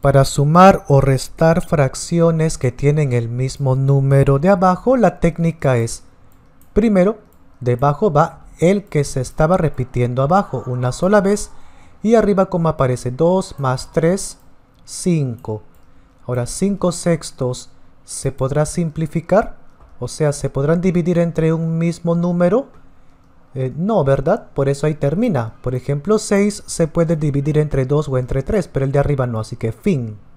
Para sumar o restar fracciones que tienen el mismo número de abajo, la técnica es, primero, debajo va el que se estaba repitiendo abajo una sola vez, y arriba como aparece 2 más 3, 5. Ahora 5 sextos se podrá simplificar, o sea, se podrán dividir entre un mismo número, eh, no, ¿verdad? Por eso ahí termina. Por ejemplo, 6 se puede dividir entre 2 o entre 3, pero el de arriba no, así que fin.